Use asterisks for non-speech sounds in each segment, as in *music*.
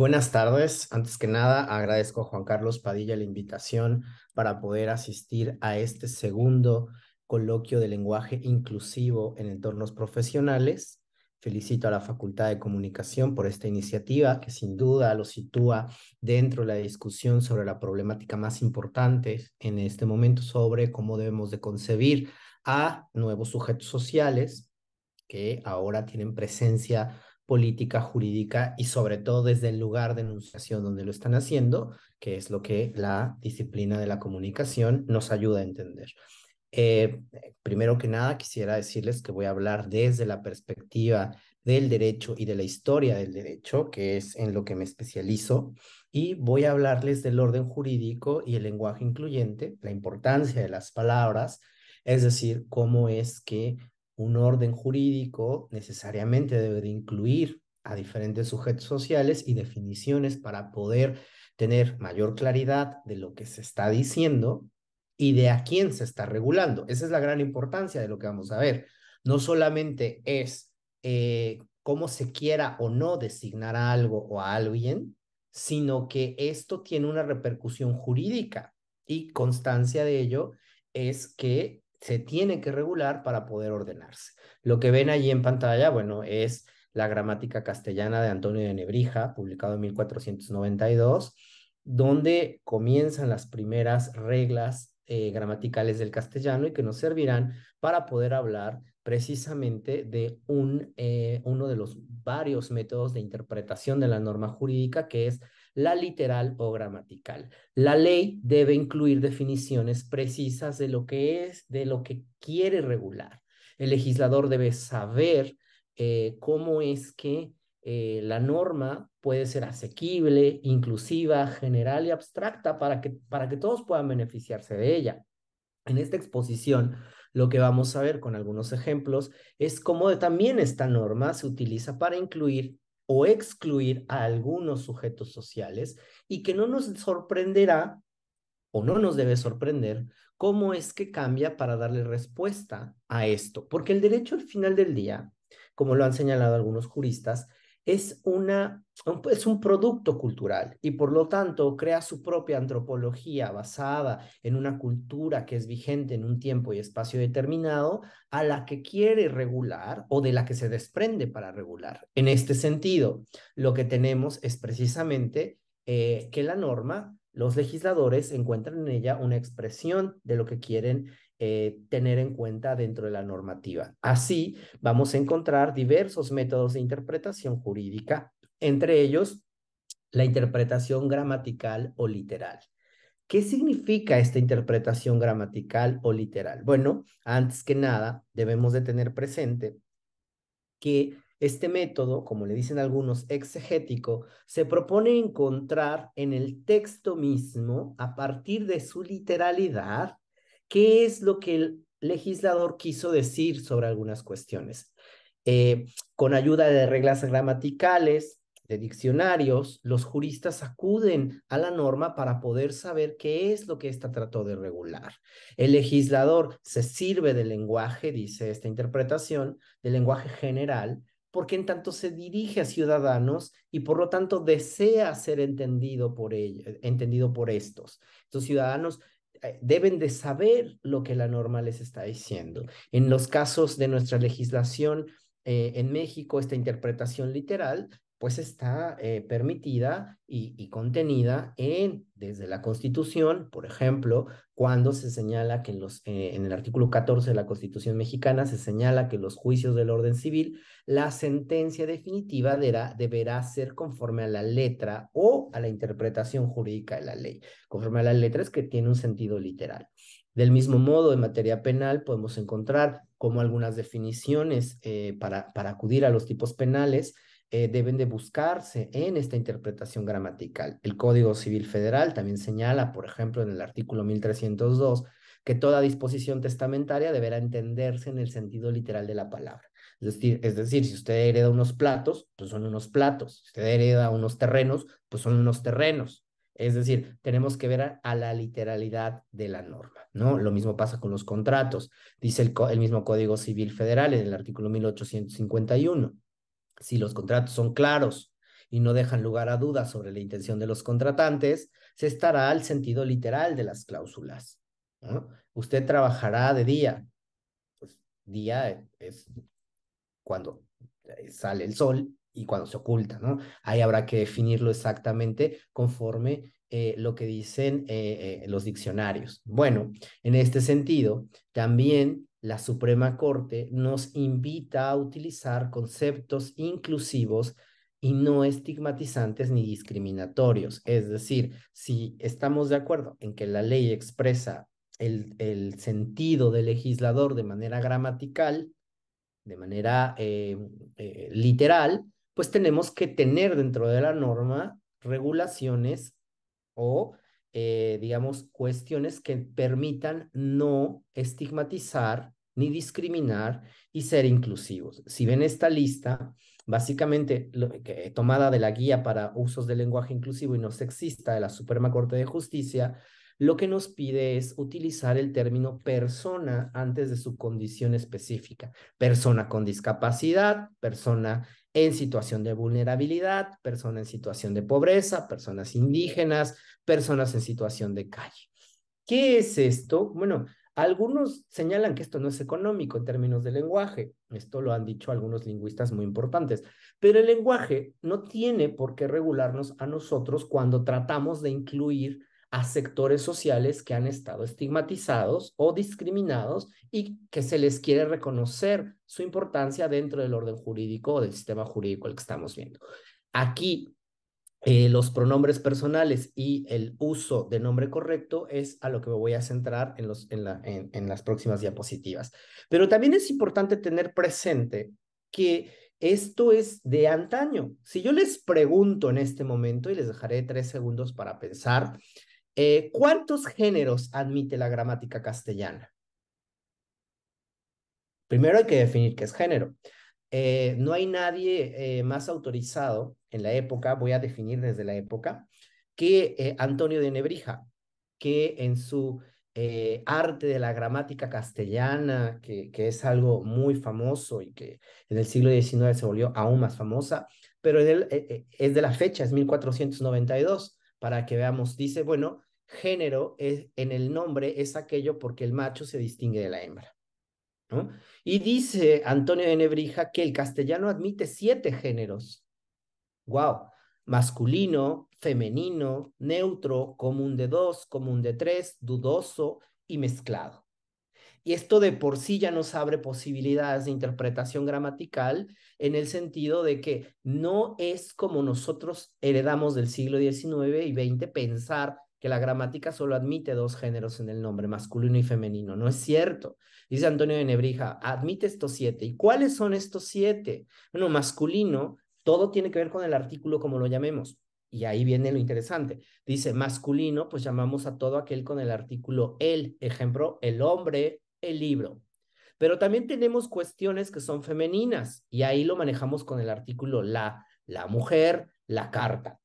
Buenas tardes. Antes que nada, agradezco a Juan Carlos Padilla la invitación para poder asistir a este segundo coloquio de lenguaje inclusivo en entornos profesionales. Felicito a la Facultad de Comunicación por esta iniciativa que sin duda lo sitúa dentro de la discusión sobre la problemática más importante en este momento sobre cómo debemos de concebir a nuevos sujetos sociales que ahora tienen presencia política, jurídica y sobre todo desde el lugar de enunciación donde lo están haciendo, que es lo que la disciplina de la comunicación nos ayuda a entender. Eh, primero que nada, quisiera decirles que voy a hablar desde la perspectiva del derecho y de la historia del derecho, que es en lo que me especializo, y voy a hablarles del orden jurídico y el lenguaje incluyente, la importancia de las palabras, es decir, cómo es que un orden jurídico necesariamente debe de incluir a diferentes sujetos sociales y definiciones para poder tener mayor claridad de lo que se está diciendo y de a quién se está regulando. Esa es la gran importancia de lo que vamos a ver. No solamente es eh, cómo se quiera o no designar a algo o a alguien, sino que esto tiene una repercusión jurídica y constancia de ello es que se tiene que regular para poder ordenarse. Lo que ven allí en pantalla, bueno, es la gramática castellana de Antonio de Nebrija, publicado en 1492, donde comienzan las primeras reglas eh, gramaticales del castellano y que nos servirán para poder hablar precisamente de un, eh, uno de los varios métodos de interpretación de la norma jurídica, que es la literal o gramatical. La ley debe incluir definiciones precisas de lo que es, de lo que quiere regular. El legislador debe saber eh, cómo es que eh, la norma puede ser asequible, inclusiva, general y abstracta para que, para que todos puedan beneficiarse de ella. En esta exposición, lo que vamos a ver con algunos ejemplos es cómo también esta norma se utiliza para incluir o excluir a algunos sujetos sociales y que no nos sorprenderá o no nos debe sorprender cómo es que cambia para darle respuesta a esto. Porque el derecho al final del día, como lo han señalado algunos juristas, es, una, un producto cultural y por lo tanto crea su propia antropología basada en una cultura que es vigente en un tiempo y espacio determinado a la que quiere regular o de la que se desprende para regular. En este sentido, lo que tenemos es precisamente eh, que la norma, los legisladores encuentran en ella una expresión de lo que quieren eh, tener en cuenta dentro de la normativa. Así vamos a encontrar diversos métodos de interpretación jurídica, entre ellos la interpretación gramatical o literal. ¿Qué significa esta interpretación gramatical o literal? Bueno, antes que nada, debemos de tener presente que este método, como le dicen algunos, exegético, se propone encontrar en el texto mismo, a partir de su literalidad, qué es lo que el legislador quiso decir sobre algunas cuestiones. Eh, con ayuda de reglas gramaticales, de diccionarios, los juristas acuden a la norma para poder saber qué es lo que ésta trató de regular. El legislador se sirve del lenguaje, dice esta interpretación, del lenguaje general, porque en tanto se dirige a ciudadanos y por lo tanto desea ser entendido por, ellos, entendido por estos. Estos ciudadanos eh, deben de saber lo que la norma les está diciendo. En los casos de nuestra legislación eh, en México, esta interpretación literal pues está eh, permitida y, contenida en, desde la Constitución, por ejemplo, cuando se señala que eh, en, los, el artículo 14 de la Constitución mexicana se señala que los juicios del orden civil, la sentencia definitiva deberá, deberá ser conforme a la letra o a la interpretación jurídica de la ley. Conforme a la letra es que tiene un sentido literal. Del mismo modo, en materia penal podemos encontrar como algunas definiciones eh, para acudir a los tipos penales, eh, deben de buscarse en esta interpretación gramatical. El Código Civil Federal también señala, por ejemplo, en el artículo 1302, que toda disposición testamentaria deberá entenderse en el sentido literal de la palabra. Es decir, es decir, si usted hereda unos platos, pues son unos platos. Si usted hereda unos terrenos, pues son unos terrenos. Es decir, tenemos que ver a, la literalidad de la norma, ¿no? Lo mismo pasa con los contratos, dice el, el mismo Código Civil Federal en el artículo 1851. Si los contratos son claros y no dejan lugar a dudas sobre la intención de los contratantes, se estará al sentido literal de las cláusulas. ¿no? Usted trabajará de día. Pues, día es cuando sale el sol y cuando se oculta, ¿no? Ahí habrá que definirlo exactamente conforme eh, lo que dicen eh, eh, los diccionarios. Bueno, en este sentido, también la Suprema Corte nos invita a utilizar conceptos inclusivos y no estigmatizantes ni discriminatorios. Es decir, si estamos de acuerdo en que la ley expresa el, el sentido del legislador de manera gramatical, de manera eh, eh, literal, pues tenemos que tener dentro de la norma regulaciones o eh, digamos, cuestiones que permitan no estigmatizar ni discriminar y ser inclusivos. Si ven esta lista, básicamente eh, tomada de la guía para usos del lenguaje inclusivo y no sexista de la Suprema Corte de Justicia, lo que nos pide es utilizar el término persona antes de su condición específica. Persona con discapacidad, persona en situación de vulnerabilidad, persona en situación de pobreza, personas indígenas, personas en situación de calle. ¿Qué es esto? Bueno, algunos señalan que esto no es económico en términos de lenguaje, esto lo han dicho algunos lingüistas muy importantes, pero el lenguaje no tiene por qué regularnos a nosotros cuando tratamos de incluir a sectores sociales que han estado estigmatizados o discriminados y que se les quiere reconocer su importancia dentro del orden jurídico o del sistema jurídico el que estamos viendo. Aquí eh, los pronombres personales y el uso de nombre correcto es a lo que me voy a centrar en, los, las próximas diapositivas. Pero también es importante tener presente que esto es de antaño. Si yo les pregunto en este momento, y les dejaré tres segundos para pensar, eh, ¿cuántos géneros admite la gramática castellana? Primero hay que definir qué es género. Eh, no hay nadie más autorizado en la época, voy a definir desde la época, que eh, Antonio de Nebrija, que en su eh, arte de la gramática castellana, que, es algo muy famoso y que en el siglo XIX se volvió aún más famosa, pero eh, es de la fecha, es 1492, para que veamos, dice, bueno, género es, en el nombre es aquello porque el macho se distingue de la hembra. ¿no? Y dice Antonio de Nebrija que el castellano admite siete géneros wow, masculino, femenino, neutro, común de dos, común de tres, dudoso y mezclado. Y esto de por sí ya nos abre posibilidades de interpretación gramatical en el sentido de que no es como nosotros heredamos del siglo XIX y XX pensar que la gramática solo admite dos géneros en el nombre, masculino y femenino. No es cierto. Dice Antonio de Nebrija, admite estos siete. ¿Y cuáles son estos siete? Bueno, masculino todo tiene que ver con el artículo como lo llamemos. Y ahí viene lo interesante. Dice masculino, pues llamamos a todo aquel con el artículo el, ejemplo, el hombre, el libro. Pero también tenemos cuestiones que son femeninas y ahí lo manejamos con el artículo la, la mujer, la carta.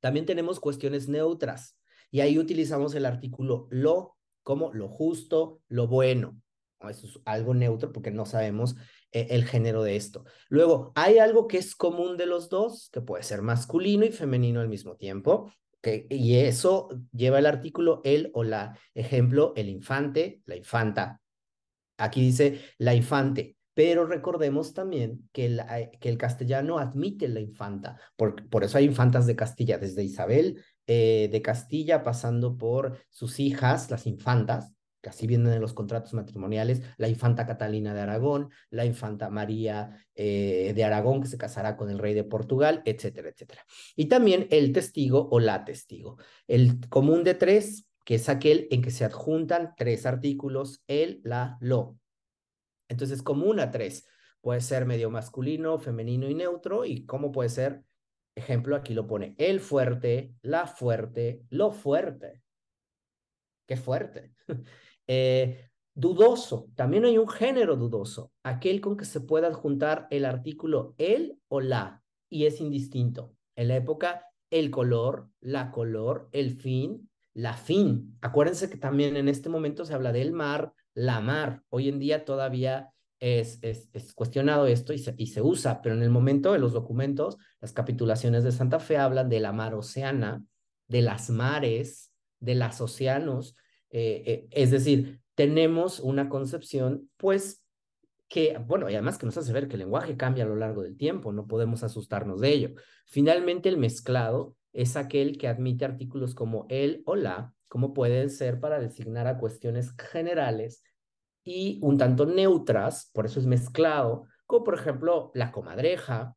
También tenemos cuestiones neutras y ahí utilizamos el artículo lo como lo justo, lo bueno. Eso es algo neutro porque no sabemos e-, el género de esto. Luego, hay algo que es común de los dos, que puede ser masculino y femenino al mismo tiempo, que, y eso lleva el artículo el o la. Ejemplo, el infante, la infanta. Aquí dice la infante, pero recordemos también que el, eh, que el castellano admite la infanta, por, por, eso hay infantas de Castilla, desde Isabel eh, de Castilla pasando por sus hijas, las infantas, así vienen en los contratos matrimoniales, la infanta Catalina de Aragón, la infanta María eh, de Aragón, que se casará con el rey de Portugal, etcétera, etcétera. Y también el testigo o la testigo. El común de tres, que es aquel en que se adjuntan tres artículos, el, la, lo. Entonces, común a tres. Puede ser medio masculino, femenino y neutro. ¿Y cómo puede ser? Ejemplo, aquí lo pone el fuerte, la fuerte, lo fuerte. Qué fuerte. *laughs* Eh, dudoso, también hay un género dudoso, aquel con que se puede adjuntar el artículo el o la, y es indistinto. En la época, el color, la color, el fin, la fin. Acuérdense que también en este momento se habla del mar, la mar. Hoy en día todavía es, es, cuestionado esto y se, y se usa, pero en el momento de los documentos, las capitulaciones de Santa Fe hablan de la mar oceana, de las mares, de los océanos, eh, eh, es decir, tenemos una concepción, pues, que, bueno, y además que nos hace ver que el lenguaje cambia a lo largo del tiempo, no podemos asustarnos de ello. Finalmente, el mezclado es aquel que admite artículos como el o la, como pueden ser para designar a cuestiones generales y un tanto neutras, por eso es mezclado, como por ejemplo la comadreja,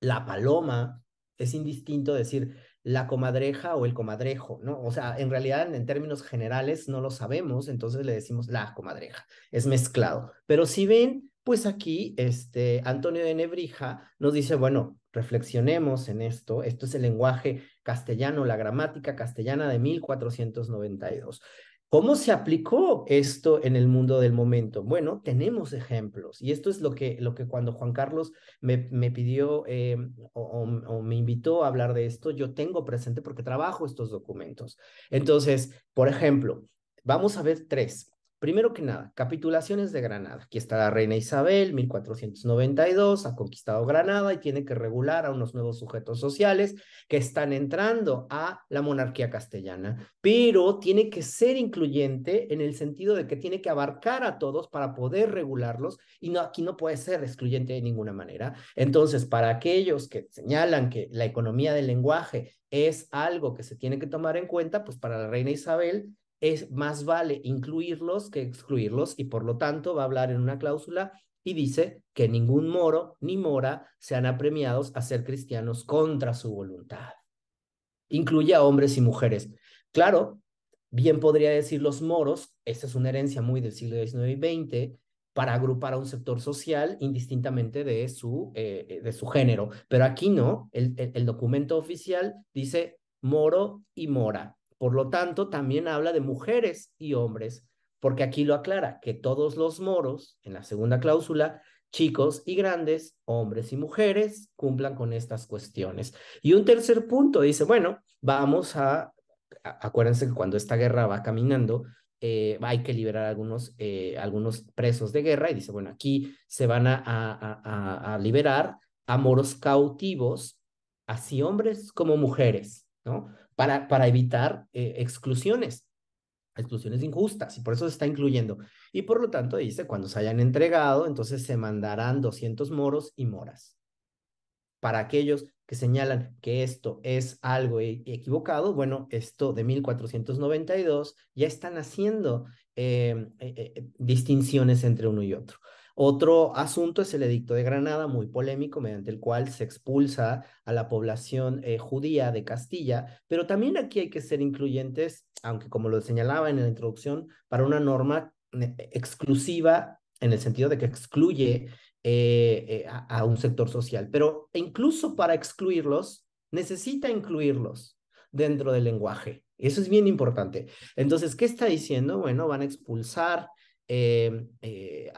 la paloma, es indistinto decir la comadreja o el comadrejo, ¿no? O sea, en realidad en términos generales no lo sabemos, entonces le decimos la comadreja, es mezclado. Pero si ven, pues aquí este Antonio de Nebrija nos dice, bueno, reflexionemos en esto, esto es el lenguaje castellano, la gramática castellana de 1492. ¿Cómo se aplicó esto en el mundo del momento? Bueno, tenemos ejemplos y esto es lo que, lo que cuando Juan Carlos me, pidió eh, o, me invitó a hablar de esto, yo tengo presente porque trabajo estos documentos. Entonces, por ejemplo, vamos a ver tres. Primero que nada, capitulaciones de Granada. Aquí está la reina Isabel, 1492, ha conquistado Granada y tiene que regular a unos nuevos sujetos sociales que están entrando a la monarquía castellana, pero tiene que ser incluyente en el sentido de que tiene que abarcar a todos para poder regularlos y aquí no puede ser excluyente de ninguna manera. Entonces, para aquellos que señalan que la economía del lenguaje es algo que se tiene que tomar en cuenta, pues para la reina Isabel es más vale incluirlos que excluirlos y por lo tanto va a hablar en una cláusula y dice que ningún moro ni mora sean apremiados a ser cristianos contra su voluntad. Incluye a hombres y mujeres. Claro, bien podría decir los moros, esta es una herencia muy del siglo XIX y XX, para agrupar a un sector social indistintamente de su, eh, de su género. Pero aquí no, el documento oficial dice moro y mora, por lo tanto, también habla de mujeres y hombres, porque aquí lo aclara, que todos los moros, en la segunda cláusula, chicos y grandes, hombres y mujeres, cumplan con estas cuestiones. Y un tercer punto dice, bueno, vamos a, acuérdense que cuando esta guerra va caminando, eh, hay que liberar algunos, eh, algunos presos de guerra y dice, bueno, aquí se van a, a liberar a moros cautivos, así hombres como mujeres, ¿no? para, evitar eh, exclusiones, exclusiones injustas, y por eso se está incluyendo. Y por lo tanto dice, cuando se hayan entregado, entonces se mandarán 200 moros y moras. Para aquellos que señalan que esto es algo e, equivocado, bueno, esto de 1492 ya están haciendo em, eh, eh, distinciones entre uno y otro. Otro asunto es el edicto de Granada, muy polémico, mediante el cual se expulsa a la población eh, judía de Castilla, pero también aquí hay que ser incluyentes, aunque como lo señalaba en la introducción, para una norma eh, exclusiva en el sentido de que excluye eh, a, a, un sector social, pero incluso para excluirlos, necesita incluirlos dentro del lenguaje. Eso es bien importante. Entonces, ¿qué está diciendo? Bueno, van a expulsar Em, eh,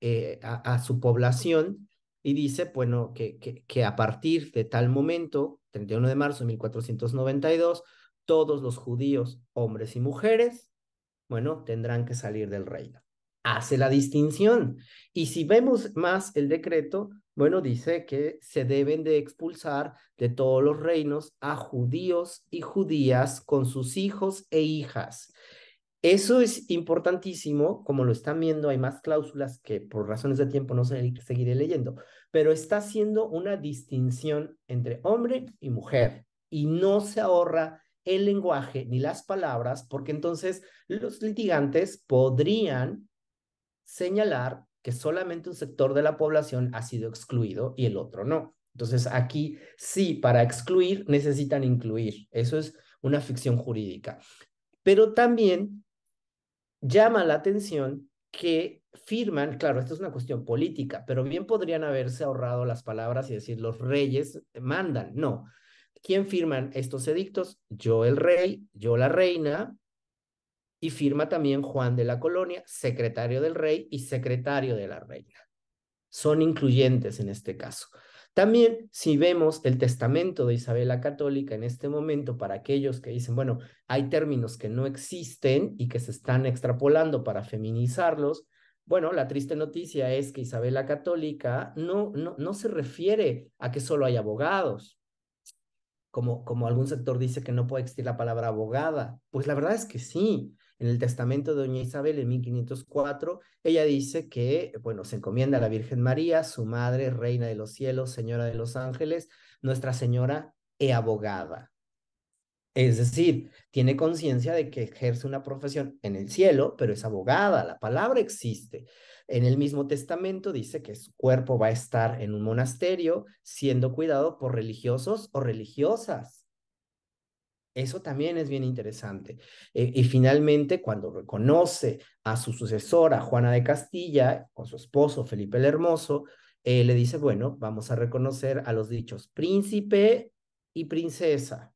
eh, a, a, su población y dice, bueno, que, que, a partir de tal momento, 31 de marzo de 1492, todos los judíos, hombres y mujeres, bueno, tendrán que salir del reino. Hace la distinción. Y si vemos más el decreto, bueno, dice que se deben de expulsar de todos los reinos a judíos y judías con sus hijos e hijas eso es importantísimo, como lo están viendo, hay más cláusulas que por razones de tiempo no seguiré leyendo, pero está haciendo una distinción entre hombre y mujer y no se ahorra el lenguaje ni las palabras, porque entonces los litigantes podrían señalar que solamente un sector de la población ha sido excluido y el otro no. Entonces aquí sí, para excluir necesitan incluir. Eso es una ficción jurídica. Pero también llama la atención que firman, claro, esto es una cuestión política, pero bien podrían haberse ahorrado las palabras y decir los reyes mandan. No. ¿Quién firman estos edictos? Yo el rey, yo la reina, y firma también Juan de la Colonia, secretario del rey y secretario de la reina. Son incluyentes en este caso. También si vemos el testamento de Isabel la Católica en este momento, para aquellos que dicen, bueno, hay términos que no existen y que se están extrapolando para feminizarlos, bueno, la triste noticia es que Isabel Católica no, no, no se refiere a que solo hay abogados, como, como algún sector dice que no puede existir la palabra abogada. Pues la verdad es que sí, en el testamento de Doña Isabel en 1504, ella dice que, bueno, se encomienda a la Virgen María, su madre, reina de los cielos, señora de los ángeles, Nuestra Señora e abogada. Es decir, tiene conciencia de que ejerce una profesión en el cielo, pero es abogada, la palabra existe. En el mismo testamento dice que su cuerpo va a estar en un monasterio siendo cuidado por religiosos o religiosas eso también es bien interesante. Eh, y finalmente, cuando reconoce a su sucesora, Juana de Castilla, con su esposo, Felipe el Hermoso, eh, le dice, bueno, vamos a reconocer a los dichos príncipe y princesa.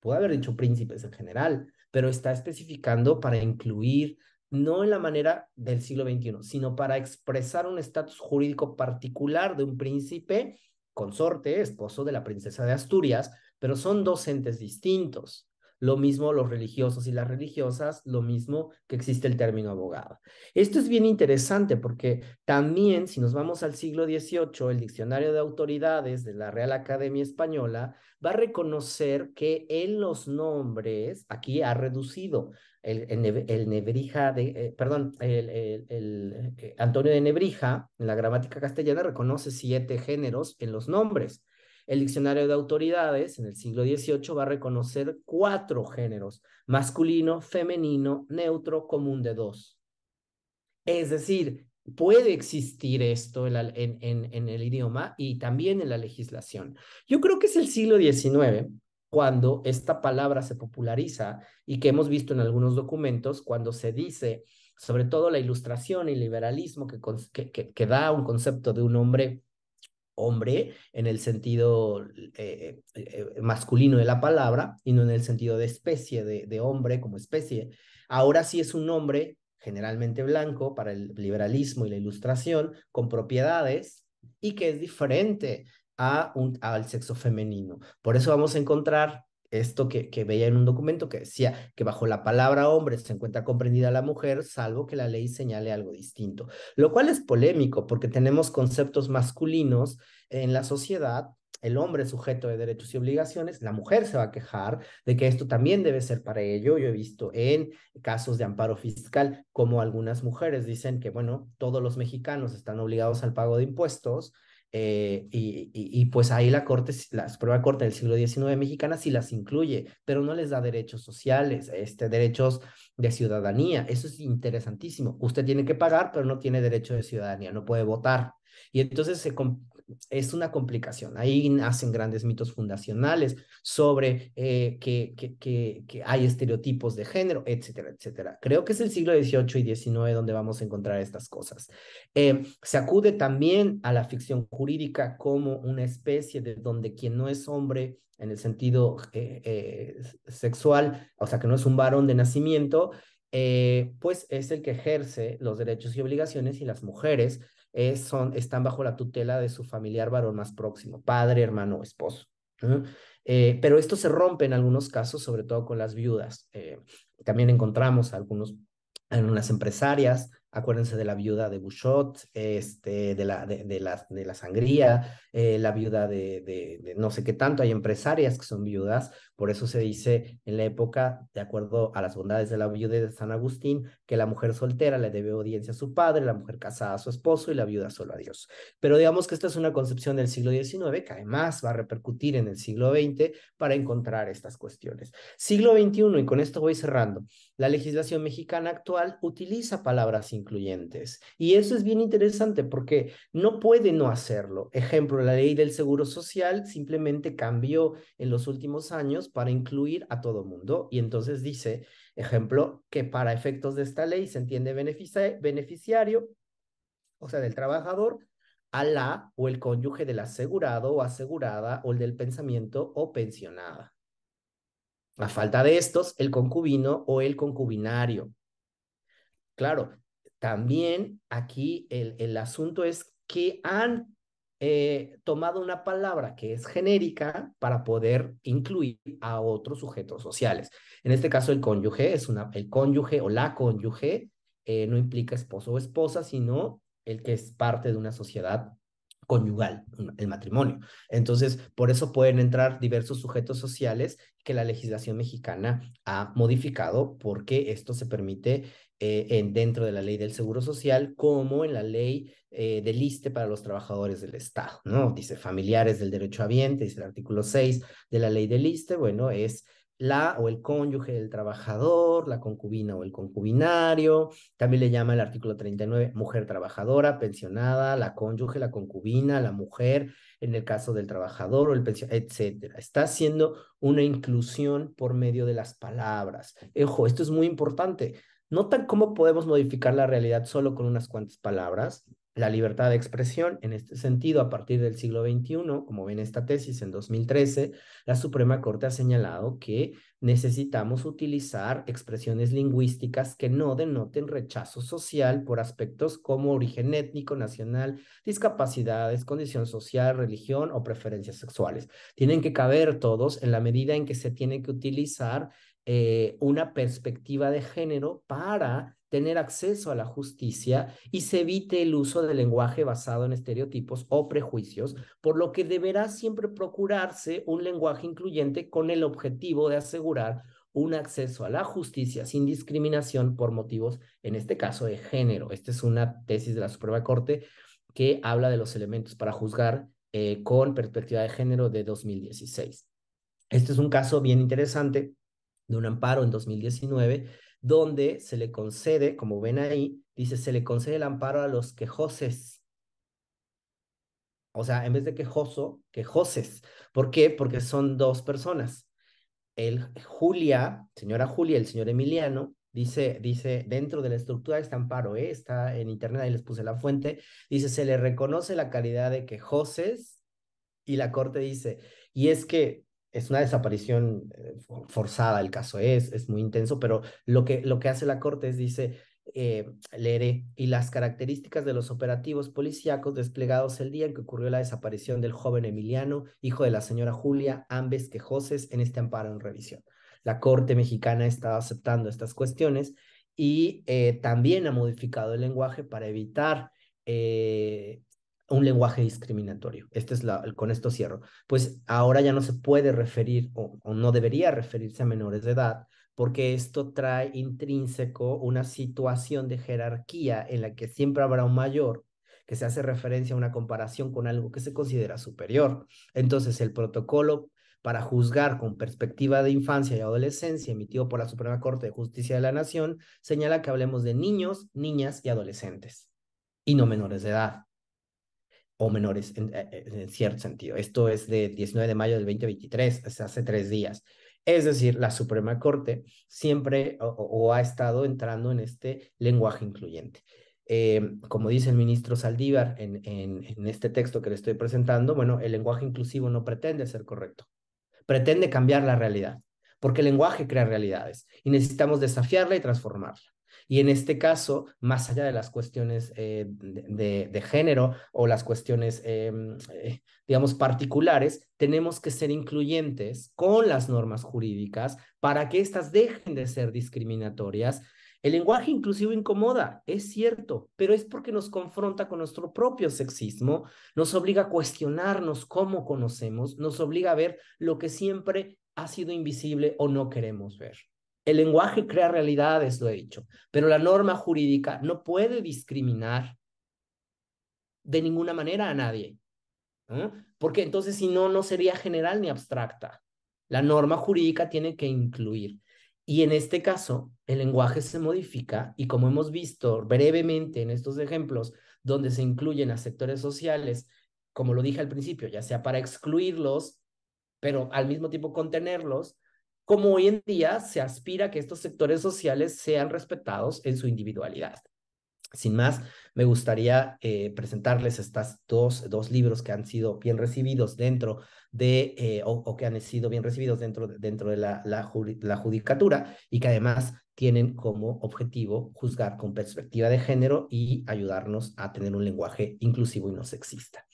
Puede haber dicho príncipes en general, pero está especificando para incluir, no en la manera del siglo XXI, sino para expresar un estatus jurídico particular de un príncipe consorte, esposo de la princesa de Asturias, pero son dos distintos. Lo mismo los religiosos y las religiosas, lo mismo que existe el término abogado. Esto es bien interesante porque también si nos vamos al siglo XVIII, el diccionario de autoridades de la Real Academia Española va a reconocer que en los nombres, aquí ha reducido el, Nebrija, de, eh, perdón, el, eh, Antonio de Nebrija en la gramática castellana reconoce siete géneros en los nombres el diccionario de autoridades en el siglo XVIII va a reconocer cuatro géneros, masculino, femenino, neutro, común de dos. Es decir, puede existir esto en, el idioma y también en la legislación. Yo creo que es el siglo XIX cuando esta palabra se populariza y que hemos visto en algunos documentos cuando se dice sobre todo la ilustración y liberalismo que da un concepto de un hombre hombre en el sentido eh, eh, eh, masculino de la palabra y no en el sentido de especie, de, hombre como especie. Ahora sí es un hombre generalmente blanco para el liberalismo y la ilustración, con propiedades y que es diferente a un, al sexo femenino. Por eso vamos a encontrar esto que, que veía en un documento que decía que bajo la palabra hombre se encuentra comprendida la mujer, salvo que la ley señale algo distinto, lo cual es polémico porque tenemos conceptos masculinos en la sociedad el hombre es sujeto de derechos y obligaciones, la mujer se va a quejar de que esto también debe ser para ello. Yo he visto en casos de amparo fiscal como algunas mujeres dicen que, bueno, todos los mexicanos están obligados al pago de impuestos eh, y, y, pues ahí la corte, La Suprema corte del siglo XIX mexicana sí las incluye, pero no les da derechos sociales, este, derechos de ciudadanía. Eso es interesantísimo. Usted tiene que pagar, pero no tiene derecho de ciudadanía, no puede votar. Y entonces se, es una complicación. Ahí nacen grandes mitos fundacionales sobre eh, que, que, hay estereotipos de género, etcétera, etcétera. Creo que es el siglo XVIII y XIX donde vamos a encontrar estas cosas. Eh, se acude también a la ficción jurídica como una especie de donde quien no es hombre en el sentido eh, sexual, o sea, que no es un varón de nacimiento, pues es el que ejerce los derechos y obligaciones y las mujeres son, están bajo la tutela de su familiar varón más próximo, padre, hermano o esposo. Eh, pero esto se rompe en algunos casos, sobre todo con las viudas. Eh, también encontramos algunos, algunas empresarias Acuérdense de la viuda de Bouchot, este, de, la, de, de la sangría, eh, la viuda de, de, no sé qué tanto. Hay empresarias que son viudas, por eso se dice en la época, de acuerdo a las bondades de la viuda de San Agustín, que la mujer soltera le debe audiencia a su padre, la mujer casada a su esposo y la viuda solo a Dios. Pero digamos que esta es una concepción del siglo XIX que además va a repercutir en el siglo XX para encontrar estas cuestiones. Siglo XXI, y con esto voy cerrando la legislación mexicana actual utiliza palabras incluyentes. Y eso es bien interesante porque no puede no hacerlo. Ejemplo, la ley del seguro social simplemente cambió en los últimos años para incluir a todo mundo. Y entonces dice, ejemplo, que para efectos de esta ley se entiende beneficiario, o sea, del trabajador, a la o el cónyuge del asegurado o asegurada o el del pensamiento o pensionada. A falta de estos, el concubino o el concubinario. Claro, también aquí el, el asunto es que han eh, tomado una palabra que es genérica para poder incluir a otros sujetos sociales. En este caso, el cónyuge es una, el cónyuge o la cónyuge eh, no implica esposo o esposa, sino el que es parte de una sociedad conyugal, mm, el matrimonio. Entonces, por eso pueden entrar diversos sujetos sociales que la legislación mexicana ha modificado porque esto se permite eh, en, dentro de la ley del Seguro Social como en la ley eh, del ISTE para los trabajadores del Estado, ¿no? Dice familiares del derecho habiente, dice el artículo 6 de la ley del ISTE, bueno, es la o el cónyuge del trabajador, la concubina o el concubinario, también le llama el artículo 39 mujer trabajadora, pensionada, la cónyuge, la concubina, la mujer, en el caso del trabajador o el pensionado, etcétera. Está haciendo una inclusión por medio de las palabras. Ojo, esto es muy importante. Notan cómo podemos modificar la realidad solo con unas cuantas palabras la libertad de expresión. En este sentido, a partir del siglo XXI, como ven esta tesis en 2013, la Suprema Corte ha señalado que necesitamos utilizar expresiones lingüísticas que no denoten rechazo social por aspectos como origen étnico, nacional, discapacidades, condición social, religión o preferencias sexuales. Tienen que caber todos en la medida en que se tiene que utilizar eh, una perspectiva de género para tener acceso a la justicia y se evite el uso del lenguaje basado en estereotipos o prejuicios, por lo que deberá siempre procurarse un lenguaje incluyente con el objetivo de asegurar un acceso a la justicia sin discriminación por motivos, en este caso, de género. Esta es una tesis de la Suprema Corte que habla de los elementos para juzgar eh, con perspectiva de género de 2016. Este es un caso bien interesante de un amparo en 2019 donde se le concede, como ven ahí, dice, se le concede el amparo a los quejoses. O sea, en vez de quejoso, quejoses. ¿Por qué? Porque son dos personas. El Julia, señora Julia, el señor Emiliano, dice, dice, dentro de la estructura de este amparo, ¿eh? está en internet, ahí les puse la fuente, dice, se le reconoce la calidad de quejoses y la corte dice, y es que es una desaparición eh, forzada el caso, es, es muy intenso, pero lo que, lo que hace la Corte es, dice, eh, leeré, y las características de los operativos policíacos desplegados el día en que ocurrió la desaparición del joven Emiliano, hijo de la señora Julia, ambes quejoses, en este amparo en revisión. La Corte mexicana está aceptando estas cuestiones y eh, también ha modificado el lenguaje para evitar un lenguaje discriminatorio. Este es la, con esto cierro. Pues ahora ya no se puede referir o, no debería referirse a menores de edad porque esto trae intrínseco una situación de jerarquía en la que siempre habrá un mayor que se hace referencia a una comparación con algo que se considera superior. Entonces el protocolo para juzgar con perspectiva de infancia y adolescencia emitido por la Suprema Corte de Justicia de la Nación señala que hablemos de niños, niñas y adolescentes y no menores de edad o menores eh, eh, en, cierto sentido. Esto es de 19 de mayo del 2023, hace tres días. Es decir, la Suprema Corte siempre o, ha estado entrando en este lenguaje incluyente. Em, como dice el ministro Saldívar en, en, en este texto que le estoy presentando, bueno, el lenguaje inclusivo no pretende ser correcto, pretende cambiar la realidad, porque el lenguaje crea realidades y necesitamos desafiarla y transformarla. Y en este caso, más allá de las cuestiones eh, de, género o las cuestiones, em, eh, digamos, particulares, tenemos que ser incluyentes con las normas jurídicas para que éstas dejen de ser discriminatorias el lenguaje inclusivo incomoda, es cierto, pero es porque nos confronta con nuestro propio sexismo, nos obliga a cuestionarnos cómo conocemos, nos obliga a ver lo que siempre ha sido invisible o no queremos ver. El lenguaje crea realidades, lo he dicho, pero la norma jurídica no puede discriminar de ninguna manera a nadie, porque entonces si no, no sería general ni abstracta. La norma jurídica tiene que incluir. Y en este caso, el lenguaje se modifica y como hemos visto brevemente en estos ejemplos, donde se incluyen a sectores sociales, como lo dije al principio, ya sea para excluirlos, pero al mismo tiempo contenerlos, como hoy en día se aspira a que estos sectores sociales sean respetados en su individualidad. Sin más, me gustaría eh, presentarles estos dos, dos, libros que han sido bien recibidos dentro de, eh, o, que han sido bien recibidos dentro, dentro de la, judicatura y que además tienen como objetivo juzgar con perspectiva de género y ayudarnos a tener un lenguaje inclusivo y no sexista.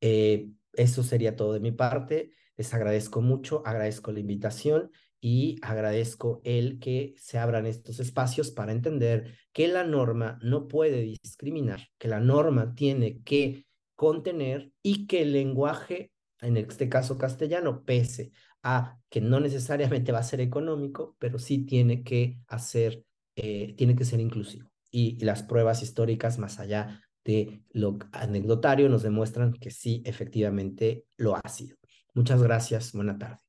Eh, eso sería todo de mi parte. Les agradezco mucho, agradezco la invitación y agradezco el que se abran estos espacios para entender que la norma no puede discriminar, que la norma tiene que contener y que el lenguaje, en este caso castellano, pese a que no necesariamente va a ser económico, pero sí tiene que hacer, eh, tiene que ser inclusivo. Y, las pruebas históricas más allá de lo anecdotario nos demuestran que sí, efectivamente lo ha sido. Muchas gracias, buena tarde.